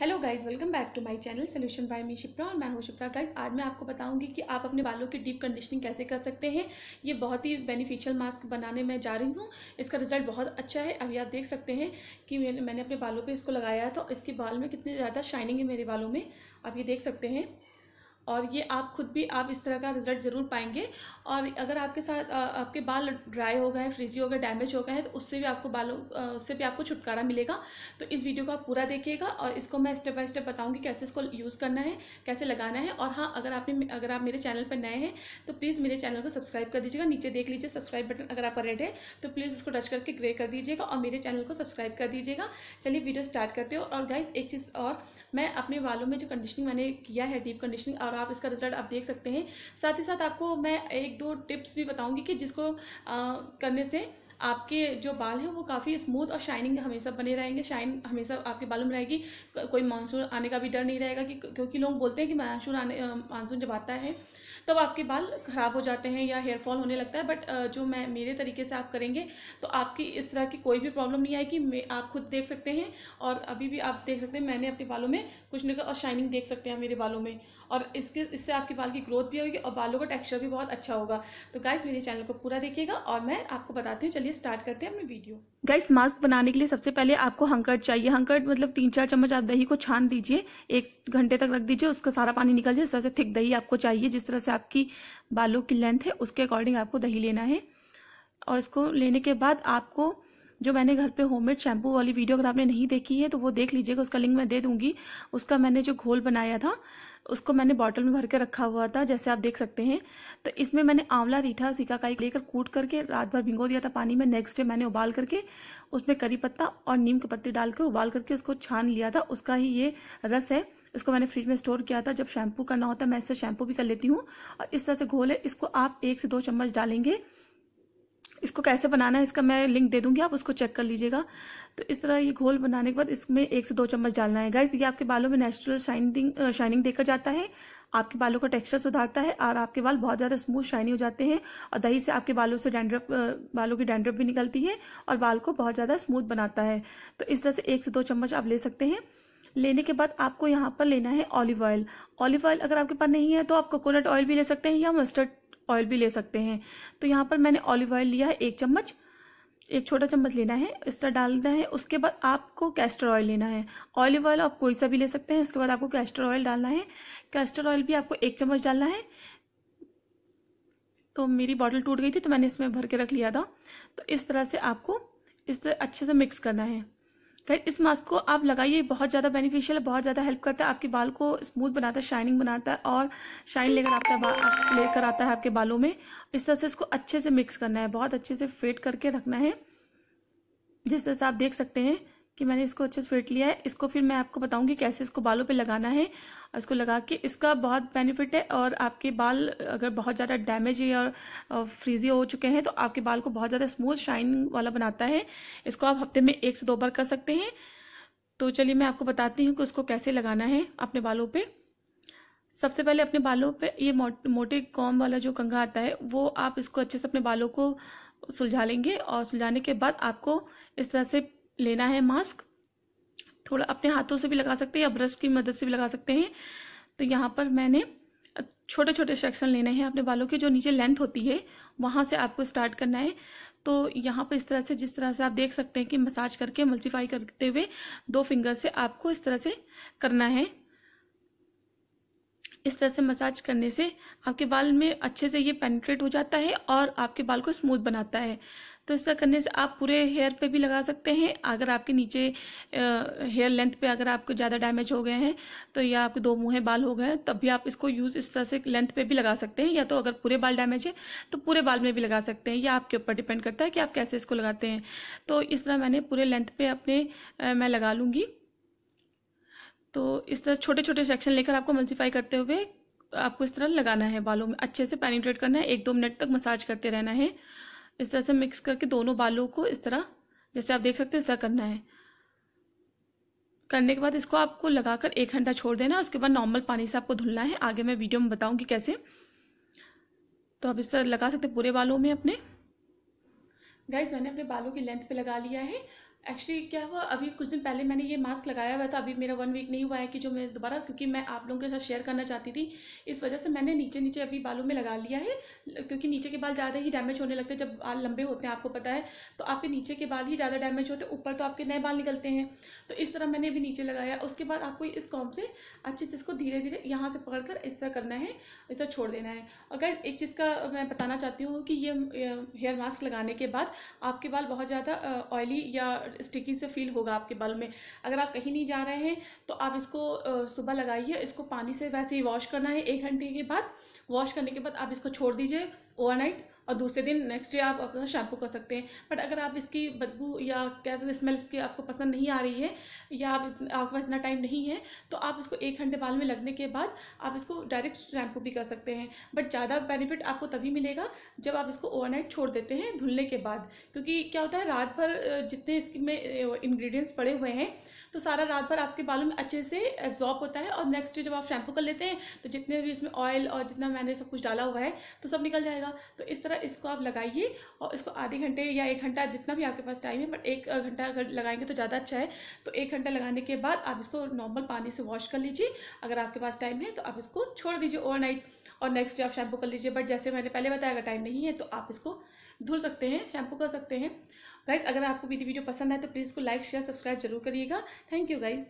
hello guys welcome back to my channel solution by me Shipra और मैं हूँ Shipra guys आज मैं आपको बताऊंगी कि आप अपने बालों की डीप कंडीशनिंग कैसे कर सकते हैं ये बहुत ही बेनिफिशियल मास्क बनाने में जा रही हूँ इसका रिजल्ट बहुत अच्छा है अभी आप देख सकते हैं कि मैंने अपने बालों पर इसको लगाया तो इसके बाल में कितनी ज़्यादा शाइनिंग है मेरे बालों में आप ये देख सकते हैं और ये आप खुद भी आप इस तरह का रिजल्ट ज़रूर पाएंगे और अगर आपके साथ आपके बाल ड्राई हो गए फ्रिजी हो गए डैमेज हो गए हैं तो उससे भी आपको बालों उससे भी आपको छुटकारा मिलेगा तो इस वीडियो को आप पूरा देखिएगा और इसको मैं स्टेप बाय स्टेप बताऊंगी कैसे इसको यूज़ करना है कैसे लगाना है और हाँ अगर आपने अगर आप मेरे चैनल पर नए हैं तो प्लीज़ मेरे चैनल को सब्सक्राइब कर दीजिएगा नीचे देख लीजिए सब्सक्राइब बटन अगर आपका रेड है तो प्लीज़ उसको टच करके ग्रे कर दीजिएगा और मेरे चैनल को सब्सक्राइब कर दीजिएगा चलिए वीडियो स्टार्ट करते हो और गाइज एक चीज़ और मैं अपने बालों में जो कंडीशनिंग मैंने किया है डीप कंडीशनिंग और और आप इसका रिजल्ट आप देख सकते हैं साथ ही साथ आपको मैं एक दो टिप्स भी बताऊँगी कि जिसको आ, करने से आपके जो बाल हैं वो काफ़ी स्मूथ और शाइनिंग हमेशा बने रहेंगे शाइन हमेशा आपके बालों में रहेगी कोई मानसून आने का भी डर नहीं रहेगा कि क्योंकि लोग बोलते हैं कि मानसून आने मानसून जब आता है तब आपके बाल ख़राब हो जाते हैं या हेयर फॉल होने लगता है बट जो मैं मेरे तरीके से आप करेंगे तो आपकी इस तरह की कोई भी प्रॉब्लम नहीं आएगी आप खुद देख सकते हैं और अभी भी आप देख सकते हैं मैंने अपने बालों में कुछ ना और शाइनिंग देख सकते हैं मेरे बालों में और इसके इससे आपके बाल की ग्रोथ भी होगी और बालों का टेक्स्चर भी बहुत अच्छा होगा तो गाइज मेरे चैनल को पूरा देखिएगा और मैं आपको बताती हूँ चलिए चलिए स्टार्ट करते हैं अपने वीडियो गाइस मास्क बनाने के लिए सबसे पहले आपको हंकड़ चाहिए हंकड़ मतलब तीन चार चम्मच आप दही को छान दीजिए एक घंटे तक रख दीजिए उसका सारा पानी निकल जाए इस तरह से थिक दही आपको चाहिए जिस तरह से आपकी बालों की लेंथ है उसके अकॉर्डिंग आपको दही लेना है और इसको लेने के बाद आपको जो मैंने घर पे होममेड शैम्पू वाली वीडियो अगर आपने नहीं देखी है तो वो देख लीजिएगा उसका लिंक मैं दे दूंगी उसका मैंने जो घोल बनाया था उसको मैंने बॉटल में भर के रखा हुआ था जैसे आप देख सकते हैं तो इसमें मैंने आंवला रीठा सिकाकाई लेकर कूट करके रात भर भिंगो दिया था पानी में नेक्स्ट डे मैंने उबाल करके उसमें करी पत्ता और नीम के पत्ते डाल के उबाल करके उसको छान लिया था उसका ही ये रस है इसको मैंने फ्रिज में स्टोर किया था जब शैम्पू करना होता है मैं इससे शैम्पू भी कर लेती हूँ और इस तरह से घोल है इसको आप एक से दो चम्मच डालेंगे इसको कैसे बनाना है इसका मैं लिंक दे दूंगी आप उसको चेक कर लीजिएगा तो इस तरह ये घोल बनाने के बाद इसमें एक से दो चम्मच डालना है गाइज ये आपके बालों में नेचुरल शाइनिंग शाइनिंग देखा जाता है आपके बालों का टेक्सचर सुधारता है और आपके बाल बहुत ज़्यादा स्मूथ शाइनी हो जाते हैं और दही से आपके बालों से डैंड्रप बालों की डैंड्रप भी निकलती है और बाल को बहुत ज़्यादा स्मूथ बनाता है तो इस तरह से एक से दो चम्मच आप ले सकते हैं लेने के बाद आपको यहाँ पर लेना है ऑलिव ऑयल ऑलिव ऑयल अगर आपके पास नहीं है तो आप कोकोनट ऑयल भी ले सकते हैं या मस्टर्ड ऑयल भी ले सकते हैं तो यहाँ पर मैंने ऑलिव ऑयल लिया है एक चम्मच एक छोटा चम्मच लेना है इस तरह डाल देना है उसके बाद आपको कैस्टर ऑयल लेना है ऑलिव ऑयल आप कोई सा भी ले सकते हैं उसके बाद आपको कैस्टर ऑयल डालना है कैस्टर ऑयल भी आपको एक चम्मच डालना है तो मेरी बॉटल टूट गई थी तो मैंने इसमें भर के रख लिया था तो इस तरह से आपको इस तरह अच्छे से मिक्स करना है इस मास्क को आप लगाइए बहुत ज़्यादा बेनिफिशियल है बहुत ज़्यादा हेल्प करता है आपके बाल को स्मूथ बनाता है शाइनिंग बनाता है और शाइन लेकर आपका लेकर आता है आपके बालों में इस तरह से इसको अच्छे से मिक्स करना है बहुत अच्छे से फेड करके रखना है जिस तरह से आप देख सकते हैं कि मैंने इसको अच्छे से फिट लिया है इसको फिर मैं आपको बताऊंगी कैसे इसको बालों पे लगाना है इसको लगा के इसका बहुत बेनिफिट है और आपके बाल अगर बहुत ज़्यादा डैमेज या फ्रीजी हो चुके हैं तो आपके बाल को बहुत ज़्यादा स्मूथ शाइन वाला बनाता है इसको आप हफ्ते में एक से दो बार कर सकते हैं तो चलिए मैं आपको बताती हूँ कि उसको कैसे लगाना है अपने बालों पर सबसे पहले अपने बालों पर ये मोटे कॉम वाला जो कंघा आता है वो आप इसको अच्छे से अपने बालों को सुलझा लेंगे और सुलझाने के बाद आपको इस तरह से लेना है मास्क थोड़ा अपने हाथों से भी लगा सकते हैं या ब्रश की मदद से भी लगा सकते हैं तो यहाँ पर मैंने छोटे छोटे सेक्शन लेने हैं अपने बालों के जो नीचे लेंथ होती है वहाँ से आपको स्टार्ट करना है तो यहाँ पर इस तरह से जिस तरह से आप देख सकते हैं कि मसाज करके मल्टीफाई करते हुए दो फिंगर से आपको इस तरह से करना है इस तरह से मसाज करने से आपके बाल में अच्छे से ये पेनिट्रेट हो जाता है और आपके बाल को स्मूथ बनाता है तो इस तरह करने से आप पूरे हेयर पे भी लगा सकते हैं अगर आपके नीचे हेयर लेंथ पे अगर आपको ज़्यादा डैमेज हो गए हैं तो या आपके दो मुँहे बाल हो गए हैं तब भी आप इसको यूज़ इस तरह से लेंथ पे भी लगा सकते हैं या तो अगर पूरे बाल डैमेज है तो पूरे बाल में भी लगा सकते हैं या आपके ऊपर डिपेंड करता है कि आप कैसे इसको लगाते हैं तो इस तरह मैंने पूरे लेंथ पे अपने मैं लगा लूँगी तो इस तरह छोटे छोटे सेक्शन लेकर आपको मल्सीफाई करते हुए आपको इस तरह लगाना है बालों में अच्छे से पेनिट्रेट करना है एक दो मिनट तक मसाज करते रहना है इस तरह से मिक्स करके दोनों बालों को इस तरह जैसे आप देख सकते हैं इस तरह करना है करने के बाद इसको आपको लगाकर एक घंटा छोड़ देना उसके बाद नॉर्मल पानी से आपको धुलना है आगे मैं वीडियो में बताऊंगी कैसे तो आप इस तरह लगा सकते हैं पूरे बालों में अपने गाइज मैंने अपने बालों की लेंथ पे लगा लिया है एक्चुअली क्या हुआ अभी कुछ दिन पहले मैंने ये मास्क लगाया हुआ था अभी मेरा वन वीक नहीं हुआ है कि जो मैं दोबारा क्योंकि मैं आप लोगों के साथ शेयर करना चाहती थी इस वजह से मैंने नीचे नीचे अभी बालों में लगा लिया है क्योंकि नीचे के बाल ज़्यादा ही डैमेज होने लगते हैं जब बाल लंबे होते हैं आपको पता है तो आपके नीचे के बाल ही ज़्यादा डैमेज होते हैं ऊपर तो आपके नए बाल निकलते हैं तो इस तरह मैंने अभी नीचे लगाया उसके बाद आपको इस कॉम से अच्छे से इसको धीरे धीरे यहाँ से पकड़ कर इस तरह करना है इस तरह छोड़ देना है अगर एक चीज़ का मैं बताना चाहती हूँ कि ये हेयर मास्क लगाने के बाद आपके बाल बहुत ज़्यादा ऑयली या स्टिकी से फील होगा आपके बाल में अगर आप कहीं नहीं जा रहे हैं तो आप इसको सुबह लगाइए इसको पानी से वैसे ही वॉश करना है एक घंटे के बाद वॉश करने के बाद आप इसको छोड़ दीजिए ओवरनाइट और दूसरे दिन नेक्स्ट डे आप अपना शैम्पू कर सकते हैं बट अगर आप इसकी बदबू या कह सकते स्मेल इसकी आपको पसंद नहीं आ रही है या आप आपके पास इतना टाइम नहीं है तो आप इसको एक घंटे बाल में लगने के बाद आप इसको डायरेक्ट शैम्पू भी कर सकते हैं बट ज़्यादा बेनिफिट आपको तभी मिलेगा जब आप इसको ओवरनाइट छोड़ देते हैं धुलने के बाद क्योंकि क्या होता है रात भर जितने इसमें इन्ग्रीडियंट्स पड़े हुए हैं तो सारा रात भर आपके बालों में अच्छे से एब्जॉर्ब होता है और नेक्स्ट डे जब आप शैम्पू कर लेते हैं तो जितने भी इसमें ऑयल और जितना मैंने सब कुछ डाला हुआ है तो सब निकल जाएगा तो इस तरह इसको आप लगाइए और इसको आधे घंटे या एक घंटा जितना भी आपके पास टाइम है बट एक घंटा अगर लगाएंगे तो ज़्यादा अच्छा है तो एक घंटा लगाने के बाद आप इसको नॉर्मल पानी से वॉश कर लीजिए अगर आपके पास टाइम है तो आप इसको छोड़ दीजिए ओवरनाइट और नेक्स्ट डे आप शैम्पू कर लीजिए बट जैसे मैंने पहले बताया अगर टाइम नहीं है तो आप इसको धुल सकते हैं शैम्पू कर सकते हैं गाइज अगर आपको मेरी वीडियो पसंद आए तो प्लीज़ को लाइक शेयर सब्सक्राइब जरूर करिएगा थैंक यू गाइज़